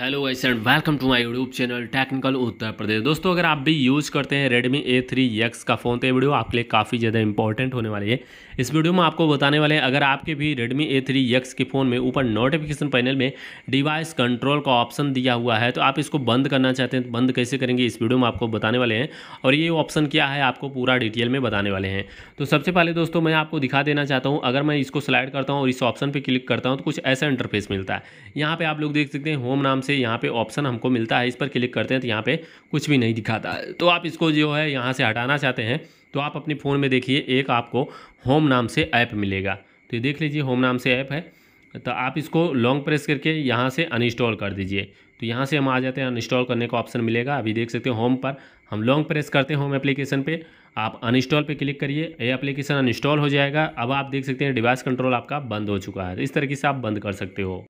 hello guys and welcome to my YouTube channel technical Uttar Pradesh दोस्तों अगर आप भी यूज़ करते हैं रेडमी ए थ्री एक्स का फ़ोन तो ये वीडियो आपके लिए काफ़ी ज़्यादा इंपॉर्टेंट होने वाली है इस वीडियो में आपको बताने वाले हैं अगर आपके भी रेडमी ए थ्री एक्स के फ़ोन में ऊपर नोटिफिकेशन पैनल में डिवाइस कंट्रोल का ऑप्शन दिया हुआ है तो आप इसको बंद करना चाहते हैं तो बंद कैसे करेंगे इस वीडियो में आपको बताने वाले हैं और ये ऑप्शन क्या है आपको पूरा डिटेल में बताने वाले हैं तो सबसे पहले दोस्तों मैं आपको दिखा देना चाहता हूँ अगर मैं इसको स्लाइड करता हूँ और इस ऑप्शन पर क्लिक करता हूँ तो कुछ ऐसा इंटरफेस मिलता है यहाँ पर आप लोग देख सकते हैं होम नाम से यहाँ पे ऑप्शन हमको मिलता है इस पर क्लिक करते हैं तो यहाँ पे कुछ भी नहीं दिखाता है तो आप इसको जो है यहाँ से हटाना चाहते हैं तो आप अपने फ़ोन में देखिए एक आपको होम नाम से ऐप मिलेगा तो ये देख लीजिए होम नाम से ऐप है तो आप इसको लॉन्ग प्रेस करके यहाँ से अनइंस्टॉल कर दीजिए तो यहाँ से हम आ जाते हैं अनइंस्टॉल करने का ऑप्शन मिलेगा अभी देख सकते हैं होम पर हम लॉन्ग प्रेस करते हैं होम एप्लीकेशन पे आप अनइंस्टॉल पे क्लिक करिए ये एप्लीकेशन अनइंस्टॉल हो जाएगा अब आप देख सकते हैं डिवाइस कंट्रोल आपका बंद हो चुका है तो इस तरीके से आप बंद कर सकते हो